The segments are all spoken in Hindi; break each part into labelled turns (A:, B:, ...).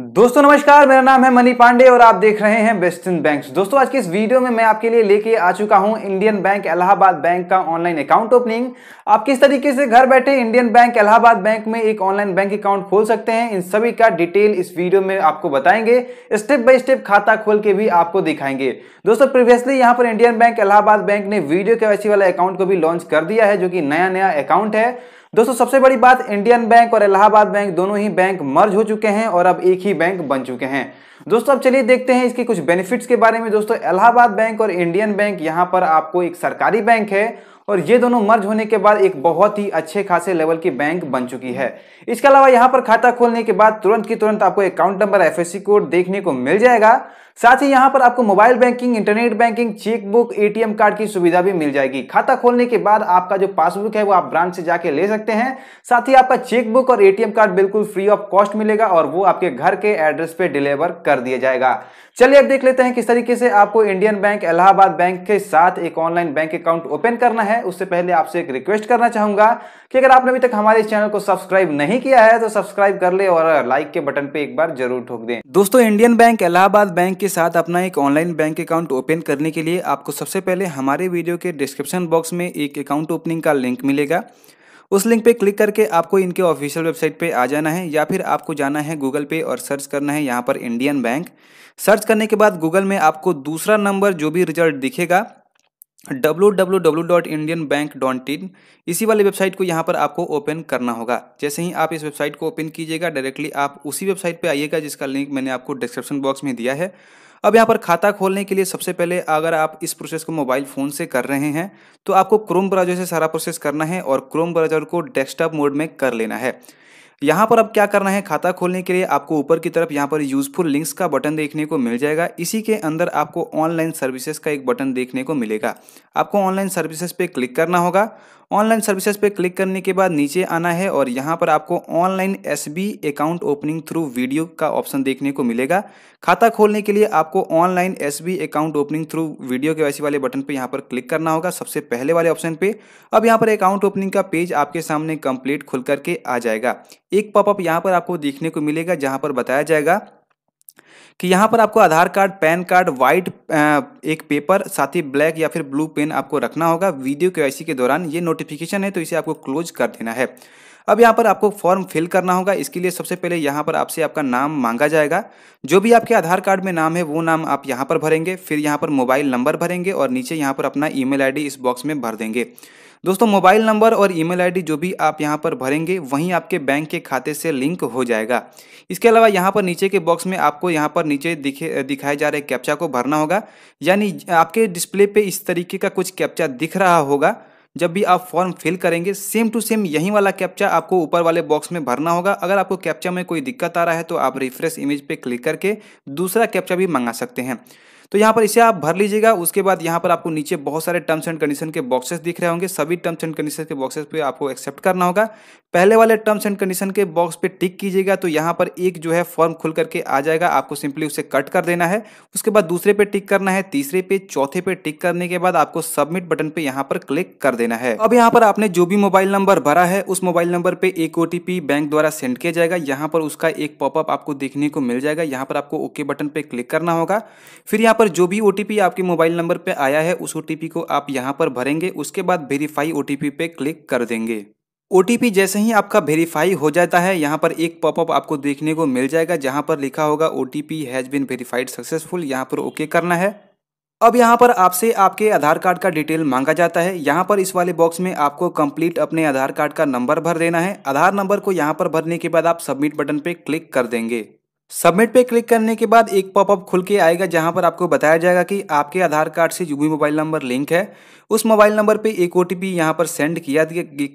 A: दोस्तों नमस्कार मेरा नाम है मनी पांडे और आप देख रहे हैं वेस्टर्न बैंक दोस्तों आज के इस वीडियो में मैं आपके लिए लेके आ चुका हूं इंडियन बैंक इलाहाबाद बैंक का ऑनलाइन अकाउंट ओपनिंग आप किस तरीके से घर बैठे इंडियन बैंक इलाहाबाद बैंक में एक ऑनलाइन बैंक अकाउंट खोल सकते हैं इन सभी का डिटेल इस वीडियो में आपको बताएंगे स्टेप बाय स्टेप खाता खोल के भी आपको दिखाएंगे दोस्तों प्रीवियसली यहाँ पर इंडियन बैंक इलाहाबाद बैंक ने वीडियो के वाला अकाउंट को भी लॉन्च कर दिया है जो की नया नया अकाउंट है दोस्तों सबसे बड़ी बात इंडियन बैंक और इलाहाबाद बैंक दोनों ही बैंक मर्ज हो चुके हैं और अब एक ही बैंक बन चुके हैं दोस्तों अब चलिए देखते हैं इसके कुछ बेनिफिट्स के बारे में दोस्तों इलाहाबाद बैंक और इंडियन बैंक यहाँ पर आपको एक सरकारी बैंक है और ये दोनों मर्ज होने के बाद एक बहुत ही अच्छे खासे लेवल की बैंक बन चुकी है इसके अलावा यहाँ पर खाता खोलने के बाद तुरंत की तुरंत आपको अकाउंट नंबर एफ कोड देखने को मिल जाएगा साथ ही यहां पर आपको mobile banking internet banking chequebook ATM card की सुविधा भी मिल जाएगी खाता खोलने के बाद आपका जो पासबुक है वो आप ब्रांच से जाके ले सकते हैं साथ ही आपका चेकबुक और एटीएम कार्ड बिल्कुल फ्री ऑफ कॉस्ट मिलेगा और वो आपके घर के एड्रेस पे डिलीवर कर दिया जाएगा चलिए अब देख लेते हैं किस तरीके से आपको इंडियन बैंक इलाहाबाद बैंक के साथ एक ऑनलाइन बैंक अकाउंट ओपन करना है उससे पहले आपसे एक रिक्वेस्ट करना चाहूंगा कि अगर आपने अभी तक हमारे इस चैनल को सब्सक्राइब नहीं किया है तो सब्सक्राइब कर ले और लाइक के बटन पे एक बार जरूर ठोक दें दोस्तों इंडियन बैंक इलाहाबाद बैंक के साथ अपना एक ऑनलाइन बैंक अकाउंट ओपन करने के लिए आपको सबसे पहले हमारे वीडियो के डिस्क्रिप्शन बॉक्स में एक अकाउंट ओपनिंग का लिंक मिलेगा उस लिंक पे क्लिक करके आपको इनके ऑफिशियल वेबसाइट पे आ जाना है या फिर आपको जाना है गूगल पे और सर्च करना है यहाँ पर इंडियन बैंक सर्च करने के बाद गूगल में आपको दूसरा नंबर जो भी रिजल्ट दिखेगा www.indianbank.in इसी वाले वेबसाइट को यहाँ पर आपको ओपन करना होगा जैसे ही आप इस वेबसाइट को ओपन कीजिएगा डायरेक्टली आप उसी वेबसाइट पे आइएगा जिसका लिंक मैंने आपको डिस्क्रिप्शन बॉक्स में दिया है अब यहाँ पर खाता खोलने के लिए सबसे पहले अगर आप इस प्रोसेस को मोबाइल फ़ोन से कर रहे हैं तो आपको क्रोम ब्राउजर से सारा प्रोसेस करना है और क्रोम ब्राउजर को डेस्कटॉप मोड में कर लेना है यहाँ पर अब क्या करना है खाता खोलने के लिए आपको ऊपर की तरफ यहाँ पर यूजफुल लिंक्स का बटन देखने को मिल जाएगा इसी के अंदर आपको ऑनलाइन सर्विसेज का एक बटन देखने को मिलेगा आपको ऑनलाइन सर्विसेज पे क्लिक करना होगा ऑनलाइन सर्विसेज पे क्लिक करने के बाद नीचे आना है और यहाँ पर आपको online S account opening through video का ऑप्शन देखने को मिलेगा खाता खोलने के लिए आपको online S account opening through video के वाले बटन पर यहाँ पर क्लिक करना होगा सबसे पहले वाले ऑप्शन पे अब यहाँ पर अकाउंट ओपनिंग का पेज आपके सामने कंप्लीट खुल करके आ जाएगा एक पॉपअप यहाँ पर आपको देखने को मिलेगा जहाँ पर बताया जाएगा कि यहाँ पर आपको Aadhaar card PAN card white एक पेपर साथ ही ब्लैक या फिर ब्लू पेन आपको रखना होगा वीडियो के के दौरान ये नोटिफिकेशन है तो इसे आपको क्लोज कर देना है अब यहाँ पर आपको फॉर्म फिल करना होगा इसके लिए सबसे पहले यहाँ पर आपसे आपका नाम मांगा जाएगा जो भी आपके आधार कार्ड में नाम है वो नाम आप यहाँ पर भरेंगे फिर यहाँ पर मोबाइल नंबर भरेंगे और नीचे यहाँ पर अपना ईमेल मेल इस बॉक्स में भर देंगे दोस्तों मोबाइल नंबर और ईमेल आईडी जो भी आप यहाँ पर भरेंगे वहीं आपके बैंक के खाते से लिंक हो जाएगा इसके अलावा यहाँ पर नीचे के बॉक्स में आपको यहाँ यहाँ पर नीचे दिखे दिखाए जा रहे कैप्चा को भरना होगा यानी आपके डिस्प्ले पे इस तरीके का कुछ कैप्चा दिख रहा होगा जब भी आप फॉर्म फिल करेंगे सेम टू सेम यही वाला कैप्चा आपको ऊपर वाले बॉक्स में भरना होगा अगर आपको कैप्चा में कोई दिक्कत आ रहा है तो आप रिफ्रेश इमेज पे क्लिक करके दूसरा कैप्चा भी मंगा सकते हैं तो यहाँ पर इसे आप भर लीजिएगा उसके बाद यहाँ पर आपको नीचे बहुत सारे टर्म्स एंड कंडीशन के बॉक्सेस दिख रहे होंगे सभी टर्म्स एंड कंडीशन के बॉक्सेस पे आपको एक्सेप्ट करना होगा पहले वाले टर्म्स एंड कंडीशन के बॉक्स पे टिक कीजिएगा तो यहाँ पर एक जो है फॉर्म खुल करके आ जाएगा आपको सिंपली उसे कट कर देना है उसके बाद दूसरे पे टिक करना है तीसरे पे चौथे पे टिक करने के बाद आपको सबमिट बटन पे यहाँ पर क्लिक कर देना है अब यहाँ पर आपने जो भी मोबाइल नंबर भरा है उस मोबाइल नंबर पे एक ओटीपी बैंक द्वारा सेंड किया जाएगा यहाँ पर उसका एक पॉपअप आपको देखने को मिल जाएगा यहाँ पर आपको ओके बटन पे क्लिक करना होगा फिर यहाँ पर जो भी ओ आपके मोबाइल नंबर पर आया है उस ओ को आप यहाँ पर भरेंगे उसके बाद वेरीफाई ओ पे क्लिक कर देंगे ओ जैसे ही आपका वेरीफाई हो जाता है यहाँ पर एक पॉपअप आपको देखने को मिल जाएगा जहाँ पर लिखा होगा O T P has been verified successful यहाँ पर ओके करना है अब यहाँ पर आपसे आपके आधार कार्ड का डिटेल मांगा जाता है यहाँ पर इस वाले बॉक्स में आपको कंप्लीट अपने आधार कार्ड का नंबर भर देना है आधार नंबर को यहाँ पर भरने के बाद आप सबमिट बटन पर क्लिक कर देंगे सबमिट पे क्लिक करने के बाद एक पॉपअप खुल के आएगा जहां पर आपको बताया जाएगा कि आपके आधार कार्ड से जो भी मोबाइल नंबर लिंक है उस मोबाइल नंबर पे एक ओ टी पी यहाँ पर सेंड किया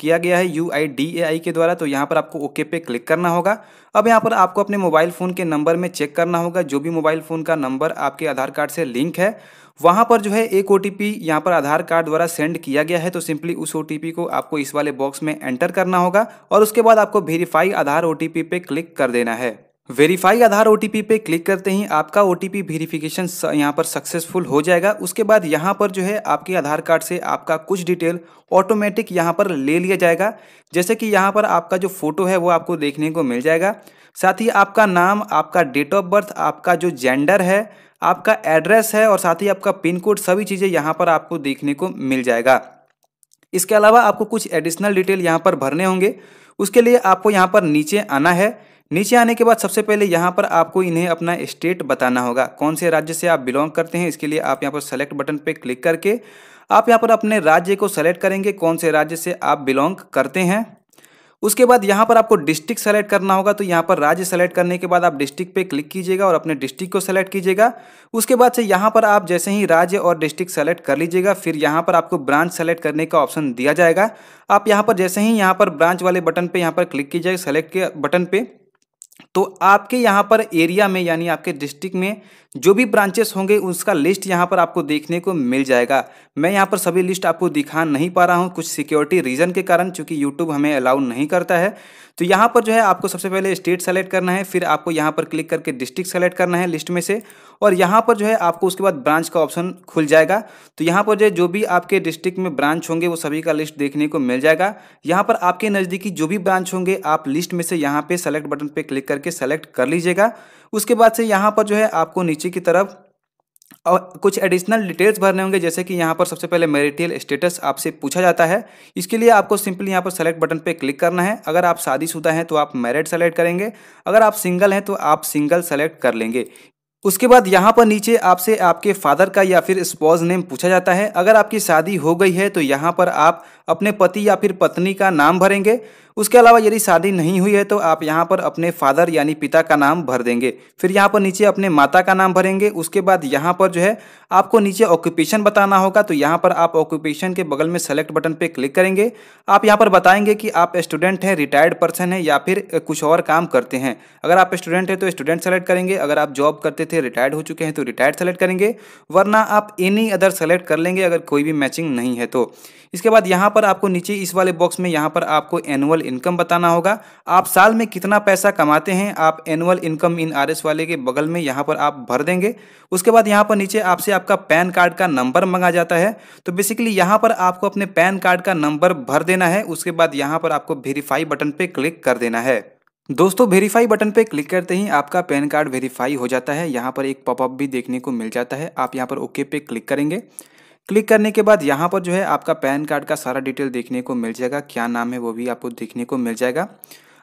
A: किया गया है यू आई डी ए आई के द्वारा तो यहाँ पर आपको ओके पे क्लिक करना होगा अब यहाँ पर आपको अपने मोबाइल फ़ोन के नंबर में चेक करना होगा जो भी मोबाइल फ़ोन का नंबर आपके आधार कार्ड से लिंक है वहाँ पर जो है एक ओ टी पी यहाँ पर आधार कार्ड द्वारा सेंड किया गया है तो सिंपली उस ओ टी पी को आपको इस वाले बॉक्स में एंटर करना होगा और उसके बाद आपको verify Aadhaar O T P पे क्लिक कर देना है वेरीफाई आधार ओ पे क्लिक करते ही आपका ओ टी वेरिफिकेशन यहाँ पर सक्सेसफुल हो जाएगा उसके बाद यहाँ पर जो है आपके आधार कार्ड से आपका कुछ डिटेल ऑटोमेटिक यहाँ पर ले लिया जाएगा जैसे कि यहाँ पर आपका जो फोटो है वो आपको देखने को मिल जाएगा साथ ही आपका नाम आपका डेट ऑफ बर्थ आपका जो जेंडर है आपका एड्रेस है और साथ ही आपका पिन कोड सभी चीज़ें यहाँ पर आपको देखने को मिल जाएगा इसके अलावा आपको कुछ एडिशनल डिटेल यहाँ पर भरने होंगे उसके लिए आपको यहाँ पर नीचे आना है नीचे आने के बाद सबसे पहले यहाँ पर आपको इन्हें अपना स्टेट बताना होगा कौन से राज्य से आप बिलोंग करते हैं इसके लिए आप यहाँ पर सेलेक्ट बटन पर क्लिक करके आप यहाँ पर अपने राज्य को सेलेक्ट करेंगे कौन से राज्य से आप बिलोंग करते हैं उसके बाद यहाँ पर आपको डिस्ट्रिक्ट सेलेक्ट करना होगा तो यहाँ पर राज्य सेलेक्ट करने के बाद आप डिस्ट्रिक्ट पे क्लिक कीजिएगा और अपने डिस्ट्रिक्ट को सेलेक्ट कीजिएगा उसके बाद से यहाँ पर आप जैसे ही राज्य और डिस्ट्रिक्ट सेलेक्ट कर लीजिएगा फिर यहाँ पर आपको ब्रांच सेलेक्ट करने का ऑप्शन दिया जाएगा आप यहाँ पर जैसे ही यहाँ पर ब्रांच वाले बटन पर यहाँ पर क्लिक कीजिएगा सेलेक्ट के बटन पर तो आपके यहाँ पर एरिया में यानी आपके डिस्ट्रिक्ट में जो भी ब्रांचेस होंगे उसका लिस्ट यहाँ पर आपको देखने को मिल जाएगा मैं यहाँ पर सभी लिस्ट आपको दिखा नहीं पा रहा हूँ कुछ सिक्योरिटी रीज़न के कारण चूंकि यूट्यूब हमें अलाउ नहीं करता है तो यहाँ पर जो है आपको सबसे पहले स्टेट सेलेक्ट करना है फिर आपको यहाँ पर क्लिक करके डिस्ट्रिक्ट सेलेक्ट करना है लिस्ट में से और यहाँ पर जो है आपको उसके बाद ब्रांच का ऑप्शन खुल जाएगा तो यहाँ पर जो है जो भी आपके डिस्ट्रिक्ट में ब्रांच होंगे वो सभी का लिस्ट देखने को मिल जाएगा यहाँ पर आपके नज़दीकी जो भी ब्रांच होंगे आप लिस्ट में से यहाँ पर सेलेक्ट बटन पर क्लिक करके सेलेक्ट कर लीजिएगा उसके बाद से यहाँ पर जो है आपको नीचे की तरफ और कुछ एडिशनल डिटेल्स भरने होंगे जैसे कि यहाँ पर सबसे पहले मेरिटियल स्टेटस आपसे पूछा जाता है इसके लिए आपको सिंपली यहाँ पर सेलेक्ट बटन पे क्लिक करना है अगर आप शादीशुदा हैं तो आप मैरिड सेलेक्ट करेंगे अगर आप सिंगल हैं तो आप सिंगल सेलेक्ट कर लेंगे उसके बाद यहाँ पर नीचे आपसे आपके फादर का या फिर स्पॉज नेम पूछा जाता है अगर आपकी शादी हो गई है तो यहाँ पर आप अपने पति या फिर पत्नी का नाम भरेंगे उसके अलावा यदि शादी नहीं हुई है तो आप यहाँ पर अपने फादर यानी पिता का नाम भर देंगे फिर यहाँ पर नीचे अपने माता का नाम भरेंगे उसके बाद यहाँ पर जो है आपको नीचे ऑक्यूपेशन बताना होगा तो यहाँ पर आप ऑक्यूपेशन के बगल में सेलेक्ट बटन पर क्लिक करेंगे आप यहाँ पर बताएंगे कि आप स्टूडेंट हैं रिटायर्ड पर्सन है या फिर कुछ और काम करते हैं अगर आप स्टूडेंट हैं तो स्टूडेंट सेलेक्ट करेंगे अगर आप जॉब करते थे रिटायर्ड हो चुके हैं तो रिटायर्ड सेलेक्ट करेंगे वरना आप एनी अदर सेलेक्ट कर लेंगे अगर कोई भी मैचिंग नहीं है तो इसके बाद यहाँ पर आपको नीचे इस वाले बॉक्स में यहाँ पर आपको एनुअल इनकम बताना होगा आप साल में कितना पैसा कमाते हैं आप एनुअल इनकम इन आर वाले के बगल में यहाँ पर आप भर देंगे उसके बाद यहाँ पर नीचे आपसे आपका पैन कार्ड का नंबर मंगा जाता है तो बेसिकली यहाँ पर आपको अपने पैन कार्ड का नंबर भर देना है उसके बाद यहाँ पर आपको वेरीफाई बटन पर क्लिक कर देना है दोस्तों वेरीफाई बटन पे क्लिक करते ही आपका पैन कार्ड वेरीफाई हो जाता है यहाँ पर एक पॉपअप भी देखने को मिल जाता है आप यहाँ पर ओके पे क्लिक करेंगे क्लिक करने के बाद यहाँ पर जो है आपका पैन कार्ड का सारा डिटेल देखने को मिल जाएगा क्या नाम है वो भी आपको देखने को मिल जाएगा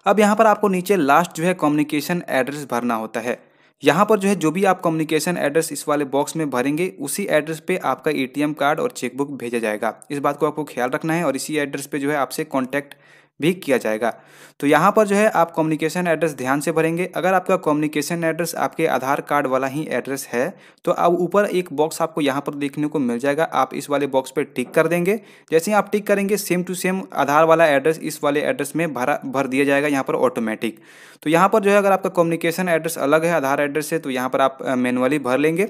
A: अब यहाँ पर आपको नीचे लास्ट जो है कम्युनिकेशन एड्रेस भरना होता है यहाँ पर जो है जो भी आप कम्युनिकेशन एड्रेस इस वाले बॉक्स में भरेंगे उसी एड्रेस पे आपका एटीएम कार्ड और चेकबुक भेजा जाएगा इस बात को आपको ख्याल रखना है और इसी एड्रेस पे जो है आपसे कॉन्टैक्ट भी किया जाएगा तो यहाँ पर जो है आप कम्युनिकेशन एड्रेस ध्यान से भरेंगे अगर आपका कम्युनिकेशन एड्रेस आपके आधार कार्ड वाला ही एड्रेस है तो अब ऊपर एक बॉक्स आपको यहाँ पर देखने को मिल जाएगा आप इस वाले बॉक्स पर टिक कर देंगे जैसे ही आप टिक करेंगे सेम टू सेम आधार वाला एड्रेस इस वाले एड्रेस में भरा भर दिया जाएगा यहाँ पर ऑटोमेटिक तो यहाँ पर जो है अगर आपका कम्युनिकेशन एड्रेस अलग है आधार एड्रेस से तो यहाँ पर आप मैनुअली भर लेंगे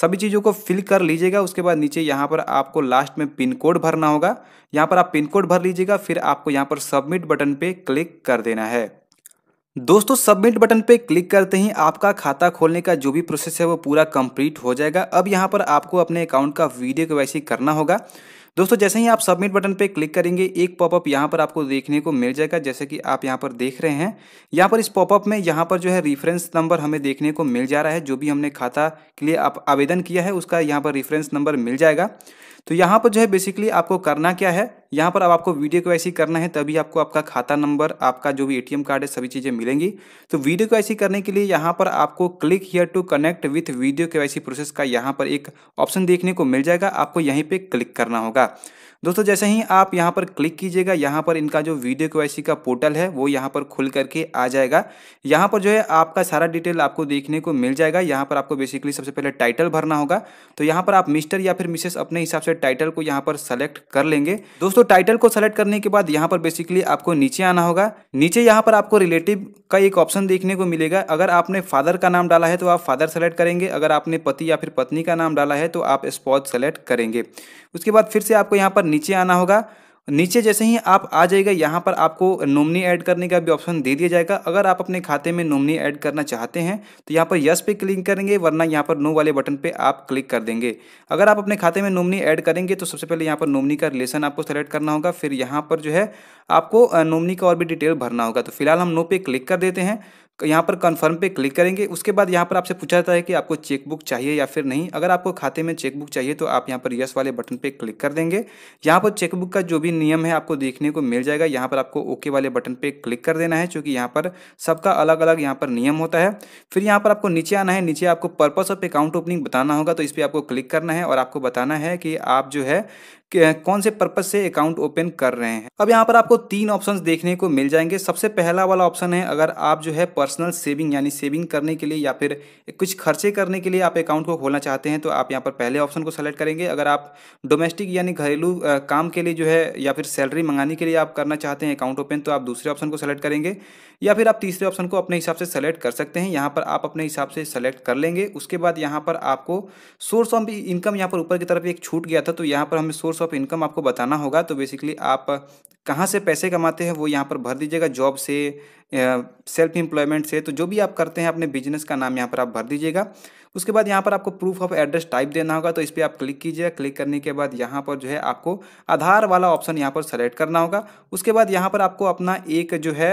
A: सभी चीज़ों को फिल कर लीजिएगा उसके बाद नीचे यहाँ पर आपको लास्ट में पिन कोड भरना होगा यहाँ पर आप पिन कोड भर लीजिएगा फिर आपको यहाँ पर सब सबमिट बटन पे क्लिक कर देना है दोस्तों सबमिट बटन पे क्लिक करते ही आपका खाता खोलने का जो भी प्रोसेस है वो पूरा कंप्लीट हो जाएगा अब यहाँ पर आपको अपने अकाउंट का वीडियो के करना होगा दोस्तों जैसे ही आप सबमिट बटन पे क्लिक करेंगे एक पॉपअप यहाँ पर आपको देखने को मिल जाएगा जैसे कि आप यहाँ पर देख रहे हैं यहाँ पर इस पॉपअप में यहाँ पर जो है रेफरेंस नंबर हमें देखने को मिल जा रहा है जो भी हमने खाता के लिए आप आवेदन किया है उसका यहाँ पर रेफरेंस नंबर मिल जाएगा तो यहाँ पर जो है बेसिकली आपको करना क्या है यहाँ पर अब आपको वीडियो को ऐसी करना है तभी आपको आपका खाता नंबर आपका जो भी एटीएम कार्ड है सभी चीज़ें मिलेंगी तो वीडियो को ऐसी करने के लिए यहाँ पर आपको click here to connect with video के प्रोसेस का यहाँ पर एक ऑप्शन देखने को मिल जाएगा आपको यहीं पर क्लिक करना होगा दोस्तों जैसे ही आप यहाँ पर क्लिक कीजिएगा यहाँ पर इनका जो वीडियो क्वेसी का पोर्टल है वो यहाँ पर खुल करके आ जाएगा यहाँ पर जो है आपका सारा डिटेल आपको देखने को मिल जाएगा यहाँ पर आपको बेसिकली सबसे पहले टाइटल भरना होगा तो यहाँ पर आप मिस्टर या फिर मिसेस अपने हिसाब से टाइटल को यहाँ पर सेलेक्ट कर लेंगे दोस्तों टाइटल को सेलेक्ट करने के बाद यहाँ पर बेसिकली आपको नीचे आना होगा नीचे यहाँ पर आपको रिलेटिव का एक ऑप्शन देखने को मिलेगा अगर आपने फादर का नाम डाला है तो आप फादर सेलेक्ट करेंगे अगर आपने पति या फिर पत्नी का नाम डाला है तो आप स्पॉज सेलेक्ट करेंगे उसके बाद फिर से आपको यहाँ पर नीचे आना होगा नीचे जैसे ही आप आ जाएगा यहाँ पर आपको नोमनी ऐड करने का भी ऑप्शन दे दिया जाएगा अगर आप अपने खाते में नोमनी ऐड करना चाहते हैं तो यहाँ पर यस पे क्लिक करेंगे वरना यहाँ पर नो वाले बटन पे आप क्लिक कर देंगे अगर आप अपने खाते में नोमनी ऐड करेंगे तो सबसे पहले यहाँ पर नोमनी का रिलेशन आपको सेलेक्ट करना होगा फिर यहाँ पर जो है आपको नोमनी का और भी डिटेल भरना होगा तो फिलहाल हम नो पे क्लिक कर देते हैं यहाँ पर कन्फर्म पे क्लिक करेंगे उसके बाद यहाँ पर आपसे पूछा जाता है कि आपको चेकबुक चाहिए या फिर नहीं अगर आपको खाते में चेकबुक चाहिए तो आप यहाँ पर यस वाले बटन पे क्लिक कर देंगे यहाँ पर चेकबुक का जो भी नियम है आपको देखने को मिल जाएगा यहाँ पर आपको ओके वाले बटन पे क्लिक कर देना है चूँकि यहाँ पर सबका अलग अलग यहाँ पर नियम होता है फिर यहाँ पर आपको नीचे आना है नीचे आपको पर्पज़ ऑफ अकाउंट ओपनिंग बताना होगा तो इस पर आपको क्लिक करना है और आपको बताना है कि आप जो है कौन से पर्पज से अकाउंट ओपन कर रहे हैं अब यहाँ पर आपको तीन ऑप्शन देखने को मिल जाएंगे सबसे पहला वाला ऑप्शन है अगर आप जो है पर्सनल सेविंग यानी सेविंग करने के लिए या फिर कुछ खर्चे करने के लिए आप अकाउंट को खोलना चाहते हैं तो आप यहाँ पर पहले ऑप्शन को सेलेक्ट करेंगे अगर आप डोमेस्टिक यानी घरेलू काम के लिए जो है या फिर सैलरी मंगाने के लिए आप करना चाहते हैं अकाउंट ओपन तो आप दूसरे ऑप्शन को सेलेक्ट करेंगे या फिर आप तीसरे ऑप्शन को अपने हिसाब से सेलेक्ट कर सकते हैं यहाँ पर आप अपने हिसाब से सेलेक्ट कर लेंगे उसके बाद यहाँ पर आपको सोर्स ऑफ इनकम यहाँ पर ऊपर की तरफ एक छूट गया था तो यहाँ पर हमें सोर्स ऑफ इनकम आपको बताना होगा तो बेसिकली आप कहाँ से पैसे कमाते हैं वो यहाँ पर भर दीजिएगा जॉब से सेल्फ एम्प्लॉयमेंट से तो जो भी आप करते हैं अपने बिजनेस का नाम यहाँ पर आप भर दीजिएगा उसके बाद यहाँ पर आपको प्रूफ ऑफ एड्रेस टाइप देना होगा तो इस पर आप क्लिक कीजिए क्लिक करने के बाद यहाँ पर जो है आपको आधार वाला ऑप्शन यहाँ पर सेलेक्ट करना होगा उसके बाद यहाँ पर आपको अपना एक जो है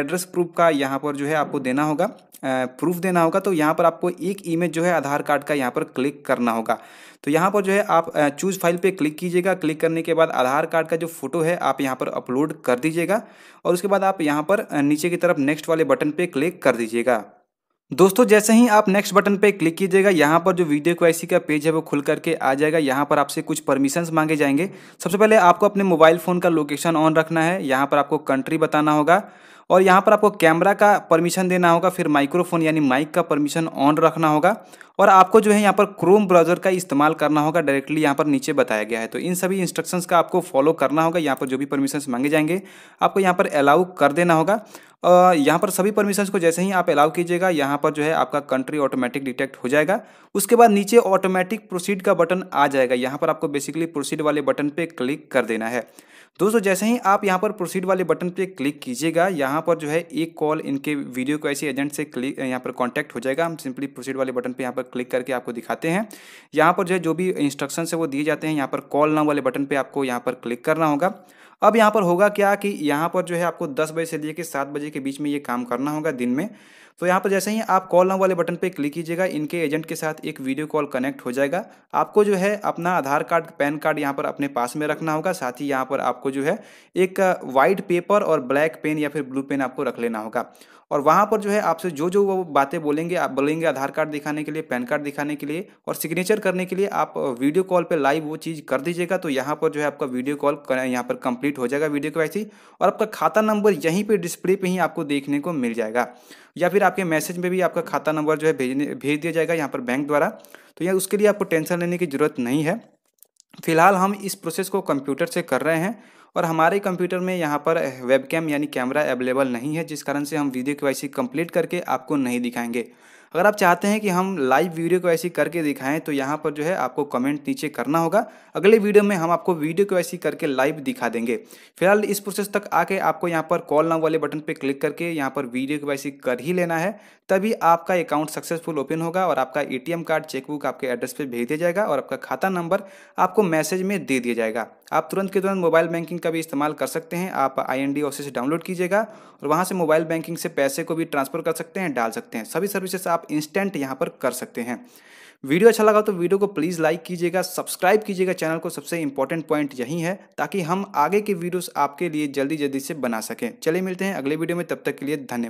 A: एड्रेस प्रूफ का यहाँ पर जो है आपको देना होगा प्रूफ देना होगा तो यहाँ पर आपको एक इमेज जो है आधार कार्ड का यहाँ पर क्लिक करना होगा तो यहाँ पर जो है आप चूज फाइल पे क्लिक कीजिएगा क्लिक करने के बाद आधार कार्ड का जो फोटो है आप यहाँ पर अपलोड कर दीजिएगा और उसके बाद आप यहाँ पर नीचे की तरफ नेक्स्ट वाले बटन पे क्लिक कर दीजिएगा दोस्तों जैसे ही आप नेक्स्ट बटन पे क्लिक कीजिएगा यहाँ पर जो वीडियो क्वाइसी का पेज है वो खुल करके आ जाएगा यहाँ पर आपसे कुछ परमिशंस मांगे जाएंगे सबसे पहले आपको अपने मोबाइल फ़ोन का लोकेशन ऑन रखना है यहाँ पर आपको कंट्री बताना होगा और यहाँ पर आपको कैमरा का परमिशन देना होगा फिर माइक्रोफोन यानी माइक का परमिशन ऑन रखना होगा और आपको जो है यहाँ पर क्रोम ब्राउज़र का इस्तेमाल करना होगा डायरेक्टली यहाँ पर नीचे बताया गया है तो इन सभी इंस्ट्रक्शंस का आपको फॉलो करना होगा यहाँ पर जो भी परमिशंस मांगे जाएंगे आपको यहाँ पर अलाउ कर देना होगा यहाँ पर सभी परमिशंस को जैसे ही आप अलाउ कीजिएगा यहाँ पर जो है आपका कंट्री ऑटोमेटिक डिटेक्ट हो जाएगा उसके बाद नीचे ऑटोमेटिक प्रोसीड का बटन आ जाएगा यहाँ पर आपको बेसिकली प्रोसीड वाले बटन पर क्लिक कर देना है दोस्तों जैसे ही आप यहाँ पर प्रोसीड वाले बटन पर क्लिक कीजिएगा यहाँ पर जो है एक कॉल इनके वीडियो को ऐसे एजेंट से क्लिक यहाँ पर कॉन्टैक्ट हो जाएगा हम सिंपली प्रोसीड वाले बटन पर यहाँ पर क्लिक करके आपको दिखाते हैं यहाँ पर जो है जो भी इंस्ट्रक्शन है वो दिए जाते हैं यहाँ पर कॉल नाम वाले बटन पर आपको यहाँ पर क्लिक करना होगा अब यहाँ पर होगा क्या कि यहाँ पर जो है आपको दस बजे से लेकर सात बजे के बीच में ये काम करना होगा दिन में तो यहाँ पर जैसे ही आप कॉल नाउ वाले बटन पर क्लिक कीजिएगा इनके एजेंट के साथ एक वीडियो कॉल कनेक्ट हो जाएगा आपको जो है अपना आधार कार्ड पैन कार्ड यहाँ पर अपने पास में रखना होगा साथ ही यहाँ पर आपको जो है एक वाइट पेपर और ब्लैक पेन या फिर ब्लू पेन आपको रख लेना होगा और वहाँ पर जो है आपसे जो जो वो बातें बोलेंगे आप बोलेंगे आधार कार्ड दिखाने के लिए पैन कार्ड दिखाने के लिए और सिग्नेचर करने के लिए आप वीडियो कॉल पे लाइव वो चीज़ कर दीजिएगा तो यहाँ पर जो है आपका वीडियो कॉल यहाँ पर कंप्लीट हो जाएगा वीडियो के वैसे और आपका खाता नंबर यहीं पर डिस्प्ले पर ही आपको देखने को मिल जाएगा या फिर आपके मैसेज में भी आपका खाता नंबर जो है भेजने भेज दिया जाएगा यहाँ पर बैंक द्वारा तो यह उसके लिए आपको टेंशन लेने की ज़रूरत नहीं है फिलहाल हम इस प्रोसेस को कंप्यूटर से कर रहे हैं और हमारे कंप्यूटर में यहाँ पर वेबकैम यानी कैमरा अवेलेबल नहीं है जिस कारण से हम वीडियो के वाई कंप्लीट करके आपको नहीं दिखाएंगे अगर आप चाहते हैं कि हम लाइव वीडियो को ऐसी करके दिखाएं तो यहाँ पर जो है आपको कमेंट नीचे करना होगा अगले वीडियो में हम आपको वीडियो को ऐसी करके लाइव दिखा देंगे फिलहाल इस प्रोसेस तक आके आपको यहाँ पर कॉल नाउ वाले बटन पर क्लिक करके यहाँ पर वीडियो को ऐसी कर ही लेना है तभी आपका अकाउंट सक्सेसफुल ओपन होगा और आपका ए कार्ड चेकबुक आपके एड्रेस पर भेज दिया जाएगा और आपका खाता नंबर आपको मैसेज में दे दिया जाएगा आप तुरंत के तुरंत मोबाइल बैंकिंग का भी इस्तेमाल कर सकते हैं आप आई एन से डाउनलोड कीजिएगा और वहाँ से मोबाइल बैंकिंग से पैसे को भी ट्रांसफर कर सकते हैं डाल सकते हैं सभी सर्विसेस आप आप इंस्टेंट यहाँ पर कर सकते हैं वीडियो अच्छा लगा तो वीडियो को प्लीज़ लाइक कीजिएगा सब्सक्राइब कीजिएगा चैनल को सबसे इंपॉर्टेंट पॉइंट यही है ताकि हम आगे के वीडियोस आपके लिए जल्दी जल्दी से बना सकें चलिए मिलते हैं अगले वीडियो में तब तक के लिए धन्यवाद